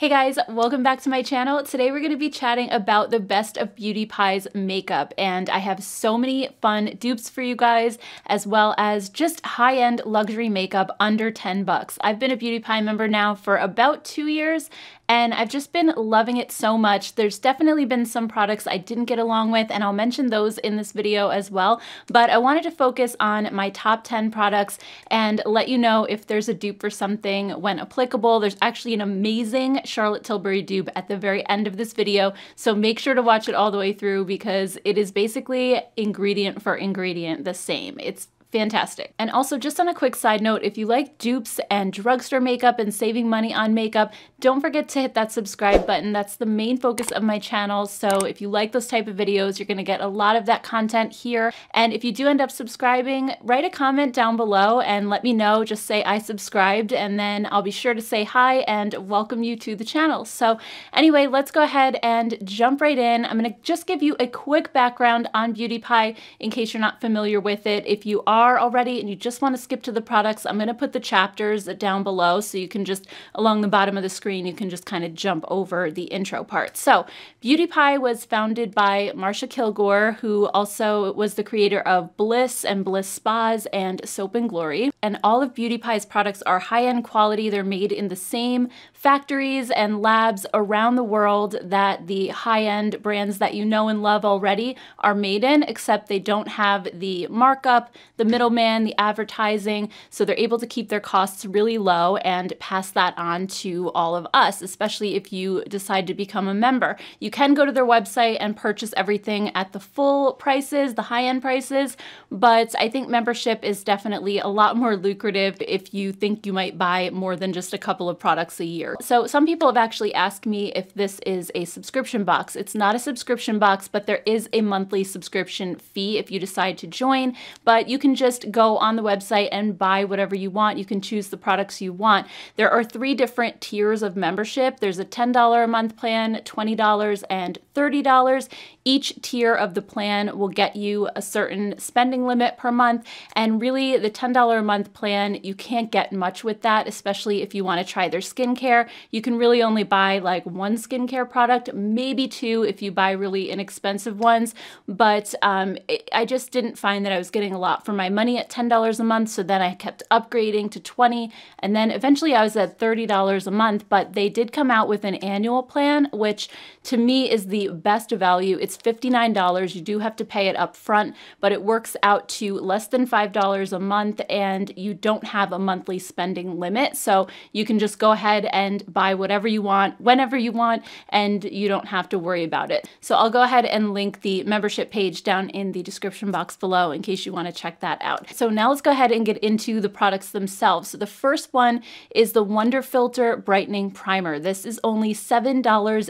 Hey guys, welcome back to my channel. Today we're gonna be chatting about the best of Beauty Pie's makeup and I have so many fun dupes for you guys as well as just high-end luxury makeup under 10 bucks. I've been a Beauty Pie member now for about two years and I've just been loving it so much. There's definitely been some products I didn't get along with and I'll mention those in this video as well, but I wanted to focus on my top 10 products and let you know if there's a dupe for something when applicable. There's actually an amazing Charlotte Tilbury dupe at the very end of this video, so make sure to watch it all the way through because it is basically ingredient for ingredient the same. It's fantastic. And also just on a quick side note, if you like dupes and drugstore makeup and saving money on makeup, don't forget to hit that subscribe button. That's the main focus of my channel. So if you like those type of videos, you're gonna get a lot of that content here. And if you do end up subscribing, write a comment down below and let me know. Just say I subscribed and then I'll be sure to say hi and welcome you to the channel. So anyway, let's go ahead and jump right in. I'm gonna just give you a quick background on Beauty Pie in case you're not familiar with it. If you are are already and you just want to skip to the products, I'm going to put the chapters down below so you can just, along the bottom of the screen, you can just kind of jump over the intro part. So Beauty Pie was founded by Marsha Kilgore, who also was the creator of Bliss and Bliss Spas and Soap and Glory. And all of Beauty Pie's products are high-end quality. They're made in the same factories and labs around the world that the high-end brands that you know and love already are made in, except they don't have the markup, the middleman, the advertising. So they're able to keep their costs really low and pass that on to all of us, especially if you decide to become a member. You can go to their website and purchase everything at the full prices, the high end prices, but I think membership is definitely a lot more lucrative if you think you might buy more than just a couple of products a year. So some people have actually asked me if this is a subscription box. It's not a subscription box, but there is a monthly subscription fee if you decide to join, but you can just go on the website and buy whatever you want. You can choose the products you want. There are three different tiers of membership. There's a $10 a month plan, $20, and $30. Each tier of the plan will get you a certain spending limit per month. And really, the $10 a month plan, you can't get much with that, especially if you want to try their skincare. You can really only buy like one skincare product, maybe two if you buy really inexpensive ones. But um, I just didn't find that I was getting a lot for my money at $10 a month. So then I kept upgrading to 20 and then eventually I was at $30 a month, but they did come out with an annual plan, which to me is the best value. It's $59. You do have to pay it up front, but it works out to less than $5 a month and you don't have a monthly spending limit. So you can just go ahead and buy whatever you want, whenever you want, and you don't have to worry about it. So I'll go ahead and link the membership page down in the description box below in case you want to check that out. So now let's go ahead and get into the products themselves. So the first one is the Wonder Filter Brightening Primer. This is only $7.80.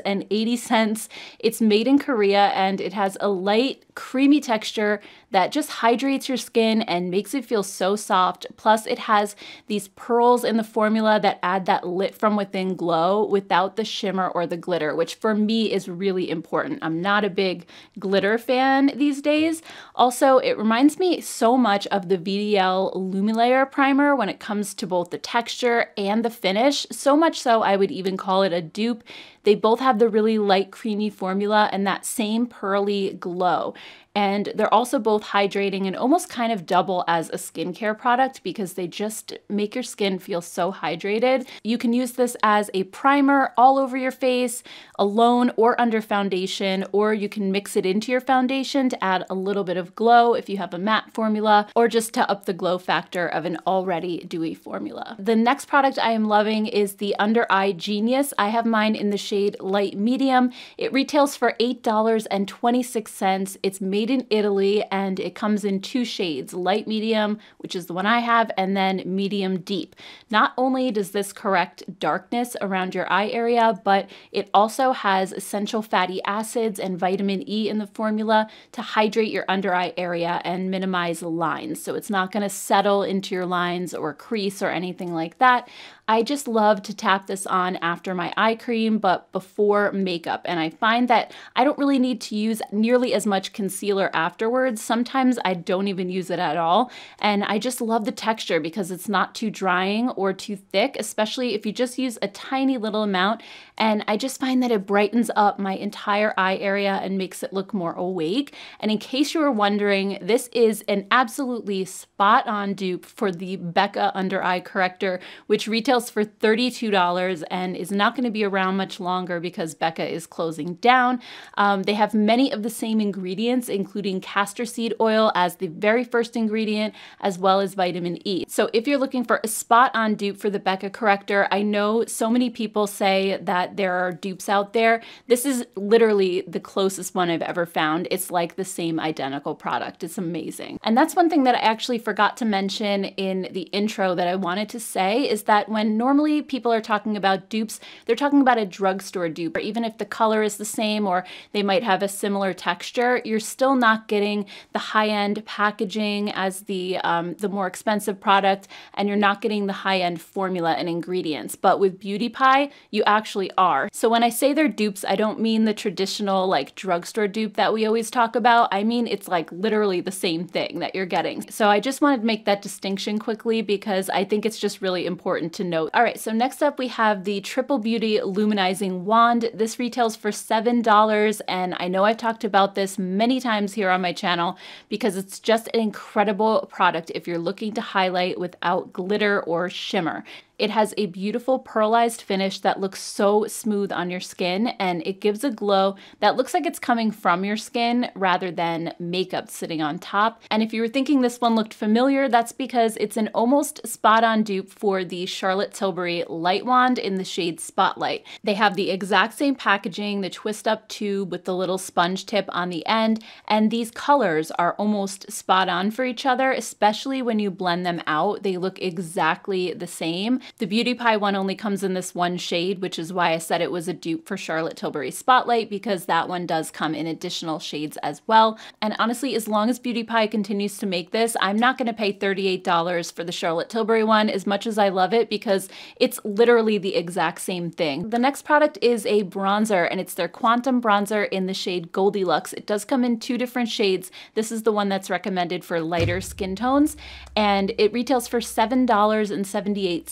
It's made in Korea and it has a light, creamy texture that just hydrates your skin and makes it feel so soft. Plus, it has these pearls in the formula that add that lit from within glow without the shimmer or the glitter, which for me is really important. I'm not a big glitter fan these days. Also, it reminds me so much of the VDL Lumilayer primer when it comes to both the texture and the finish, so much so I would even call it a dupe they both have the really light creamy formula and that same pearly glow. And they're also both hydrating and almost kind of double as a skincare product because they just make your skin feel so hydrated. You can use this as a primer all over your face, alone or under foundation, or you can mix it into your foundation to add a little bit of glow if you have a matte formula, or just to up the glow factor of an already dewy formula. The next product I am loving is the Under Eye Genius. I have mine in the shade shade light medium. It retails for $8.26. It's made in Italy and it comes in two shades, light medium, which is the one I have, and then medium deep. Not only does this correct darkness around your eye area, but it also has essential fatty acids and vitamin E in the formula to hydrate your under eye area and minimize lines. So it's not going to settle into your lines or crease or anything like that. I just love to tap this on after my eye cream, but before makeup. And I find that I don't really need to use nearly as much concealer afterwards. Sometimes I don't even use it at all. And I just love the texture because it's not too drying or too thick, especially if you just use a tiny little amount and I just find that it brightens up my entire eye area and makes it look more awake. And in case you were wondering, this is an absolutely spot on dupe for the Becca Under Eye Corrector, which retails for $32 and is not going to be around much longer because Becca is closing down. Um, they have many of the same ingredients, including castor seed oil as the very first ingredient, as well as vitamin E. So if you're looking for a spot on dupe for the Becca Corrector, I know so many people say that that there are dupes out there. This is literally the closest one I've ever found. It's like the same identical product. It's amazing. And that's one thing that I actually forgot to mention in the intro that I wanted to say is that when normally people are talking about dupes, they're talking about a drugstore dupe, or even if the color is the same or they might have a similar texture, you're still not getting the high-end packaging as the, um, the more expensive product, and you're not getting the high-end formula and ingredients. But with Beauty Pie, you actually are. So when I say they're dupes, I don't mean the traditional like drugstore dupe that we always talk about. I mean it's like literally the same thing that you're getting. So I just wanted to make that distinction quickly because I think it's just really important to note. All right, so next up we have the Triple Beauty Luminizing Wand. This retails for $7 and I know I've talked about this many times here on my channel because it's just an incredible product if you're looking to highlight without glitter or shimmer. It has a beautiful pearlized finish that looks so smooth on your skin and it gives a glow that looks like it's coming from your skin rather than makeup sitting on top. And if you were thinking this one looked familiar, that's because it's an almost spot on dupe for the Charlotte Tilbury Light Wand in the shade Spotlight. They have the exact same packaging, the twist up tube with the little sponge tip on the end, and these colors are almost spot on for each other, especially when you blend them out. They look exactly the same the Beauty Pie one only comes in this one shade, which is why I said it was a dupe for Charlotte Tilbury Spotlight because that one does come in additional shades as well. And honestly, as long as Beauty Pie continues to make this, I'm not gonna pay $38 for the Charlotte Tilbury one as much as I love it because it's literally the exact same thing. The next product is a bronzer and it's their Quantum Bronzer in the shade Goldilocks. It does come in two different shades. This is the one that's recommended for lighter skin tones and it retails for $7.78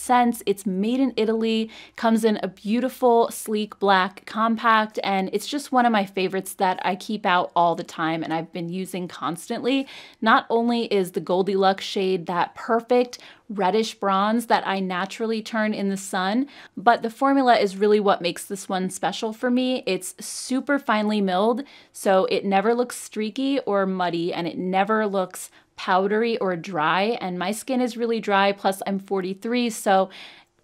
it's made in Italy, comes in a beautiful, sleek black compact, and it's just one of my favorites that I keep out all the time and I've been using constantly. Not only is the Goldilocks shade that perfect reddish bronze that I naturally turn in the sun, but the formula is really what makes this one special for me. It's super finely milled, so it never looks streaky or muddy and it never looks powdery or dry, and my skin is really dry, plus I'm 43, so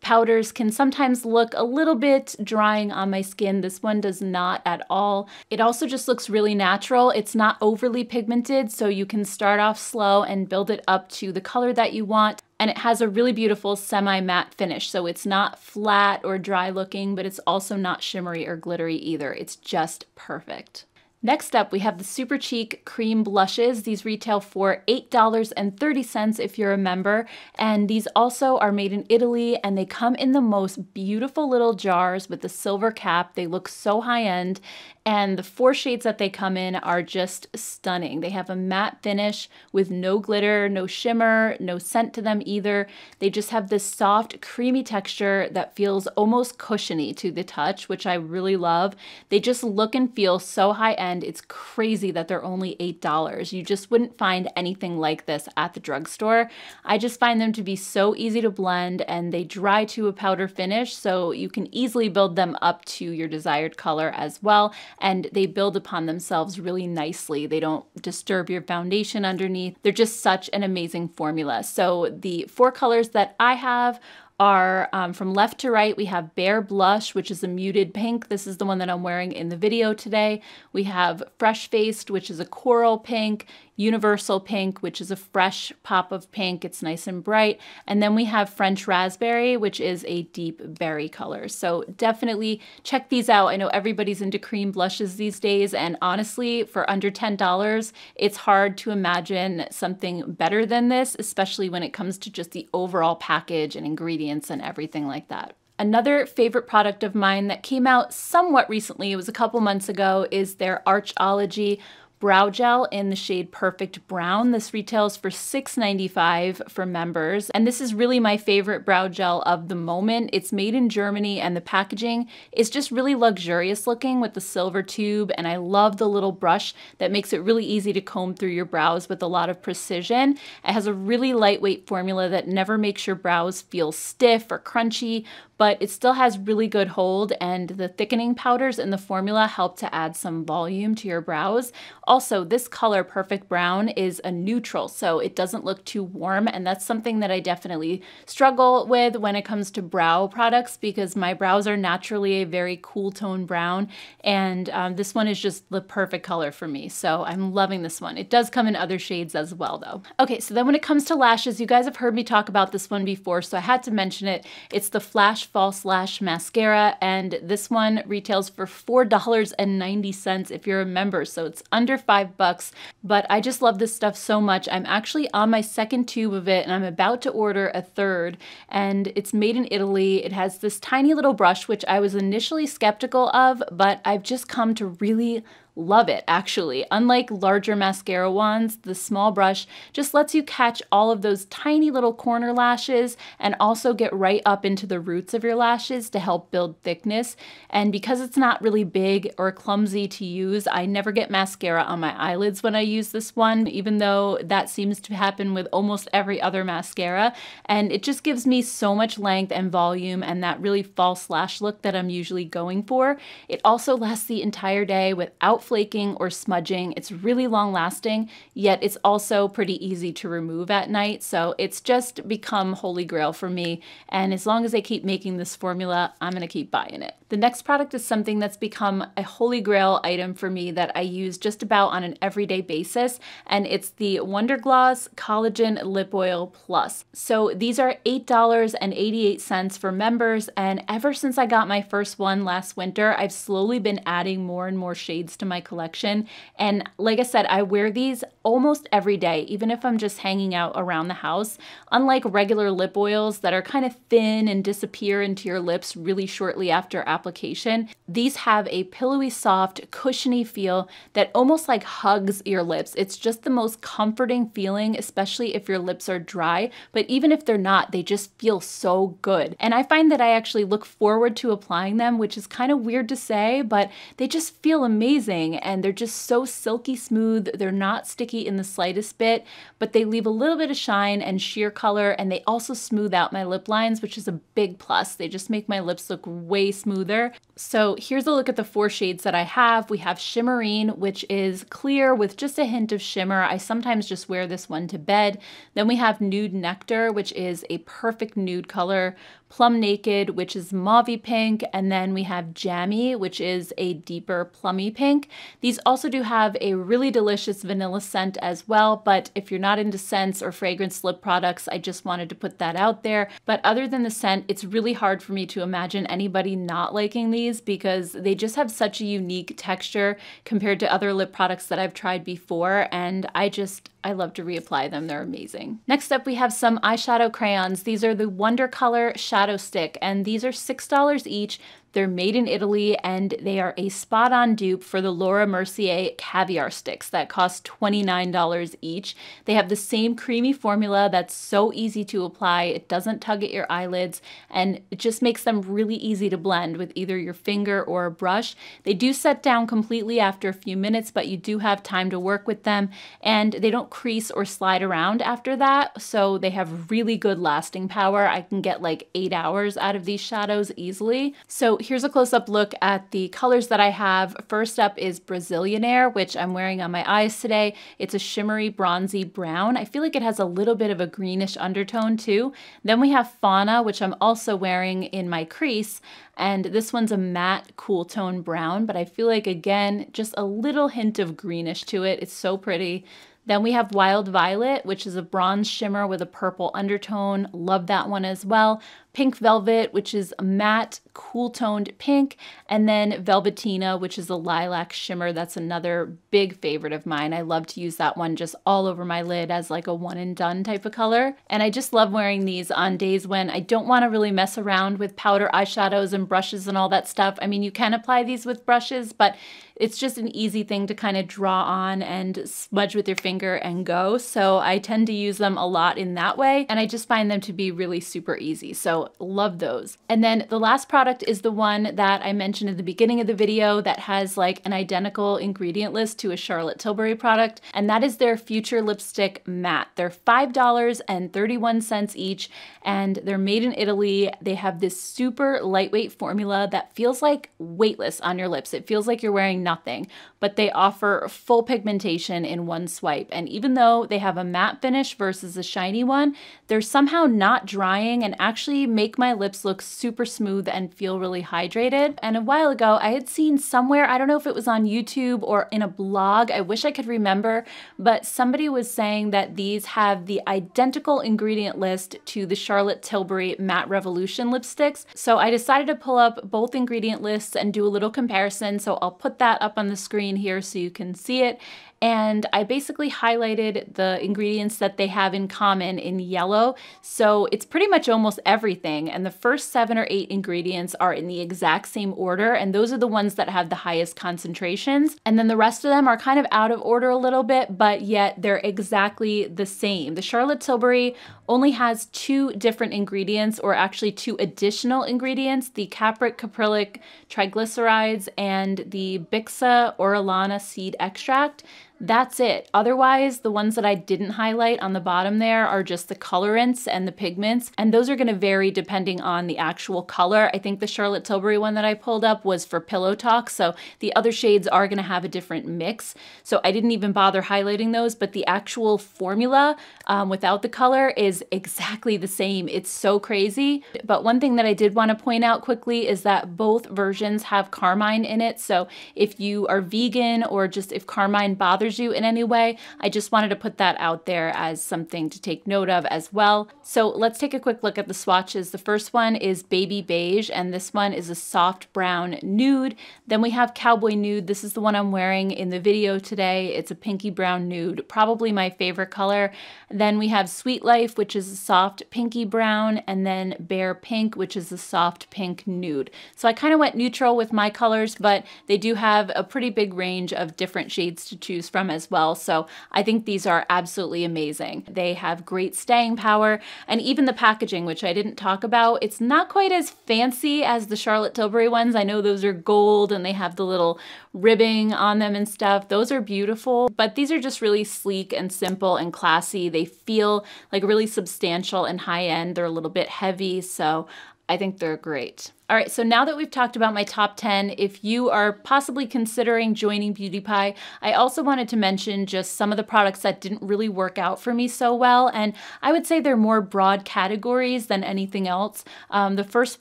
powders can sometimes look a little bit drying on my skin. This one does not at all. It also just looks really natural. It's not overly pigmented, so you can start off slow and build it up to the color that you want. And it has a really beautiful semi-matte finish, so it's not flat or dry looking, but it's also not shimmery or glittery either. It's just perfect. Next up, we have the Super Cheek Cream Blushes. These retail for $8.30 if you're a member. And these also are made in Italy and they come in the most beautiful little jars with the silver cap. They look so high end and the four shades that they come in are just stunning. They have a matte finish with no glitter, no shimmer, no scent to them either. They just have this soft, creamy texture that feels almost cushiony to the touch, which I really love. They just look and feel so high end. It's crazy that they're only $8. You just wouldn't find anything like this at the drugstore. I just find them to be so easy to blend and they dry to a powder finish, so you can easily build them up to your desired color as well and they build upon themselves really nicely. They don't disturb your foundation underneath. They're just such an amazing formula. So the four colors that I have are um, from left to right, we have Bare Blush, which is a muted pink. This is the one that I'm wearing in the video today. We have Fresh Faced, which is a coral pink. Universal Pink, which is a fresh pop of pink. It's nice and bright. And then we have French Raspberry, which is a deep berry color. So definitely check these out. I know everybody's into cream blushes these days. And honestly, for under $10, it's hard to imagine something better than this, especially when it comes to just the overall package and ingredients and everything like that. Another favorite product of mine that came out somewhat recently, it was a couple months ago, is their Archology brow gel in the shade Perfect Brown. This retails for $6.95 for members. And this is really my favorite brow gel of the moment. It's made in Germany and the packaging is just really luxurious looking with the silver tube. And I love the little brush that makes it really easy to comb through your brows with a lot of precision. It has a really lightweight formula that never makes your brows feel stiff or crunchy, but it still has really good hold and the thickening powders in the formula help to add some volume to your brows. Also, this color Perfect Brown is a neutral, so it doesn't look too warm and that's something that I definitely struggle with when it comes to brow products because my brows are naturally a very cool tone brown and um, this one is just the perfect color for me, so I'm loving this one. It does come in other shades as well though. Okay, so then when it comes to lashes, you guys have heard me talk about this one before, so I had to mention it. It's the Flash False Lash Mascara, and this one retails for $4.90 if you're a member, so it's under five bucks, but I just love this stuff so much. I'm actually on my second tube of it, and I'm about to order a third, and it's made in Italy. It has this tiny little brush, which I was initially skeptical of, but I've just come to really love it actually. Unlike larger mascara wands, the small brush just lets you catch all of those tiny little corner lashes and also get right up into the roots of your lashes to help build thickness. And because it's not really big or clumsy to use, I never get mascara on my eyelids when I use this one, even though that seems to happen with almost every other mascara. And it just gives me so much length and volume and that really false lash look that I'm usually going for. It also lasts the entire day without flaking or smudging. It's really long lasting, yet it's also pretty easy to remove at night. So it's just become holy grail for me. And as long as they keep making this formula, I'm gonna keep buying it. The next product is something that's become a holy grail item for me that I use just about on an everyday basis. And it's the Wonder Gloss Collagen Lip Oil Plus. So these are $8.88 for members. And ever since I got my first one last winter, I've slowly been adding more and more shades to my my collection. And like I said, I wear these almost every day, even if I'm just hanging out around the house. Unlike regular lip oils that are kind of thin and disappear into your lips really shortly after application, these have a pillowy, soft, cushiony feel that almost like hugs your lips. It's just the most comforting feeling, especially if your lips are dry. But even if they're not, they just feel so good. And I find that I actually look forward to applying them, which is kind of weird to say, but they just feel amazing. And they're just so silky smooth. They're not sticky in the slightest bit, but they leave a little bit of shine and sheer color. And they also smooth out my lip lines, which is a big plus. They just make my lips look way smoother. So here's a look at the four shades that I have. We have Shimmerine, which is clear with just a hint of shimmer. I sometimes just wear this one to bed. Then we have Nude Nectar, which is a perfect nude color Plum Naked, which is mauvey pink, and then we have Jammy, which is a deeper plummy pink. These also do have a really delicious vanilla scent as well, but if you're not into scents or fragrance lip products, I just wanted to put that out there. But other than the scent, it's really hard for me to imagine anybody not liking these because they just have such a unique texture compared to other lip products that I've tried before, and I just, I love to reapply them. They're amazing. Next up, we have some eyeshadow crayons. These are the Wonder Color Shadow Shadow Stick, and these are $6 each. They're made in Italy and they are a spot on dupe for the Laura Mercier caviar sticks that cost $29 each. They have the same creamy formula that's so easy to apply, it doesn't tug at your eyelids, and it just makes them really easy to blend with either your finger or a brush. They do set down completely after a few minutes, but you do have time to work with them, and they don't crease or slide around after that, so they have really good lasting power. I can get like eight hours out of these shadows easily. So here's a close-up look at the colors that I have. First up is Brazilianaire, which I'm wearing on my eyes today. It's a shimmery bronzy brown. I feel like it has a little bit of a greenish undertone too. Then we have Fauna, which I'm also wearing in my crease. And this one's a matte cool tone brown, but I feel like again, just a little hint of greenish to it. It's so pretty. Then we have Wild Violet, which is a bronze shimmer with a purple undertone. Love that one as well. Pink Velvet, which is matte, cool toned pink, and then Velvetina, which is a lilac shimmer. That's another big favorite of mine. I love to use that one just all over my lid as like a one and done type of color. And I just love wearing these on days when I don't want to really mess around with powder eyeshadows and brushes and all that stuff. I mean, you can apply these with brushes, but it's just an easy thing to kind of draw on and smudge with your finger and go. So I tend to use them a lot in that way. And I just find them to be really super easy. So love those. And then the last product is the one that I mentioned at the beginning of the video that has like an identical ingredient list to a Charlotte Tilbury product. And that is their Future Lipstick Matte. They're $5.31 each and they're made in Italy. They have this super lightweight formula that feels like weightless on your lips. It feels like you're wearing nothing, but they offer full pigmentation in one swipe. And even though they have a matte finish versus a shiny one, they're somehow not drying and actually make my lips look super smooth and feel really hydrated. And a while ago, I had seen somewhere, I don't know if it was on YouTube or in a blog, I wish I could remember, but somebody was saying that these have the identical ingredient list to the Charlotte Tilbury Matte Revolution lipsticks. So I decided to pull up both ingredient lists and do a little comparison. So I'll put that up on the screen here so you can see it and I basically highlighted the ingredients that they have in common in yellow. So it's pretty much almost everything. And the first seven or eight ingredients are in the exact same order. And those are the ones that have the highest concentrations. And then the rest of them are kind of out of order a little bit, but yet they're exactly the same. The Charlotte Tilbury only has two different ingredients or actually two additional ingredients, the capric caprylic triglycerides and the Bixa orellana seed extract. That's it. Otherwise, the ones that I didn't highlight on the bottom there are just the colorants and the pigments, and those are gonna vary depending on the actual color. I think the Charlotte Tilbury one that I pulled up was for Pillow Talk, so the other shades are gonna have a different mix. So I didn't even bother highlighting those, but the actual formula um, without the color is exactly the same. It's so crazy. But one thing that I did wanna point out quickly is that both versions have carmine in it. So if you are vegan or just if carmine bothers bothers you in any way. I just wanted to put that out there as something to take note of as well. So let's take a quick look at the swatches. The first one is Baby Beige, and this one is a soft brown nude. Then we have Cowboy Nude. This is the one I'm wearing in the video today. It's a pinky brown nude, probably my favorite color. Then we have Sweet Life, which is a soft pinky brown, and then Bear Pink, which is a soft pink nude. So I kind of went neutral with my colors, but they do have a pretty big range of different shades to choose from from as well. So I think these are absolutely amazing. They have great staying power and even the packaging, which I didn't talk about, it's not quite as fancy as the Charlotte Tilbury ones. I know those are gold and they have the little ribbing on them and stuff. Those are beautiful, but these are just really sleek and simple and classy. They feel like really substantial and high end. They're a little bit heavy, so I think they're great. All right, so now that we've talked about my top 10, if you are possibly considering joining Beauty Pie, I also wanted to mention just some of the products that didn't really work out for me so well, and I would say they're more broad categories than anything else. Um, the first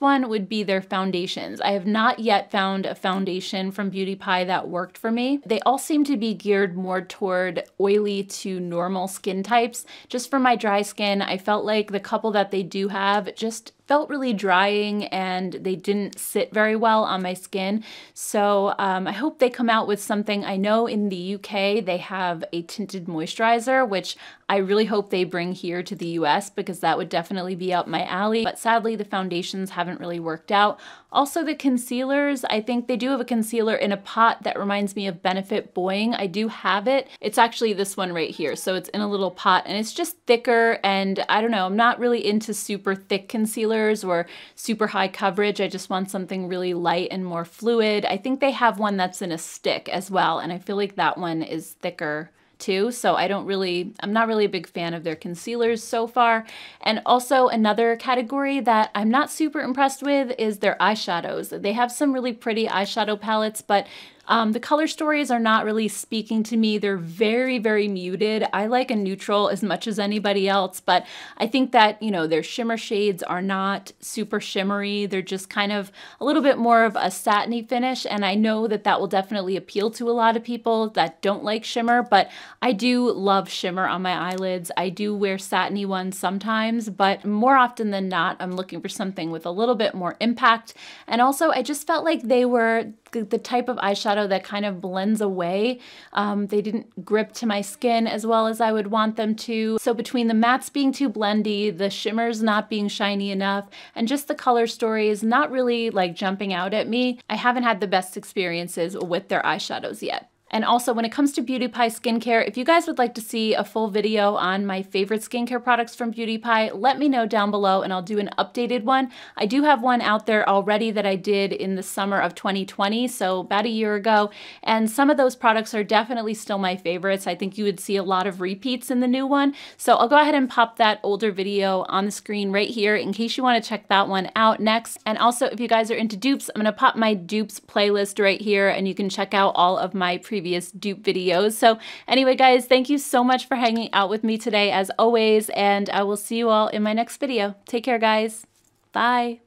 one would be their foundations. I have not yet found a foundation from Beauty Pie that worked for me. They all seem to be geared more toward oily to normal skin types. Just for my dry skin, I felt like the couple that they do have just felt really drying and they didn't sit very well on my skin. So um, I hope they come out with something. I know in the UK they have a tinted moisturizer, which I really hope they bring here to the US because that would definitely be up my alley. But sadly, the foundations haven't really worked out. Also the concealers, I think they do have a concealer in a pot that reminds me of Benefit Boing. I do have it. It's actually this one right here. So it's in a little pot and it's just thicker and I don't know, I'm not really into super thick concealers or super high coverage. I just want something really light and more fluid. I think they have one that's in a stick as well and I feel like that one is thicker too, so I don't really, I'm not really a big fan of their concealers so far. And also another category that I'm not super impressed with is their eyeshadows. They have some really pretty eyeshadow palettes, but um, the color stories are not really speaking to me. They're very, very muted. I like a neutral as much as anybody else, but I think that, you know, their shimmer shades are not super shimmery. They're just kind of a little bit more of a satiny finish, and I know that that will definitely appeal to a lot of people that don't like shimmer, but I do love shimmer on my eyelids. I do wear satiny ones sometimes, but more often than not, I'm looking for something with a little bit more impact. And also, I just felt like they were the type of eyeshadow that kind of blends away. Um, they didn't grip to my skin as well as I would want them to. So between the mattes being too blendy, the shimmers not being shiny enough, and just the color stories not really like jumping out at me, I haven't had the best experiences with their eyeshadows yet. And also when it comes to Beauty Pie skincare, if you guys would like to see a full video on my favorite skincare products from Beauty Pie, let me know down below and I'll do an updated one. I do have one out there already that I did in the summer of 2020, so about a year ago. And some of those products are definitely still my favorites. I think you would see a lot of repeats in the new one. So I'll go ahead and pop that older video on the screen right here in case you want to check that one out next. And also if you guys are into dupes, I'm going to pop my dupes playlist right here and you can check out all of my previous previous dupe videos. So anyway, guys, thank you so much for hanging out with me today as always, and I will see you all in my next video. Take care, guys. Bye.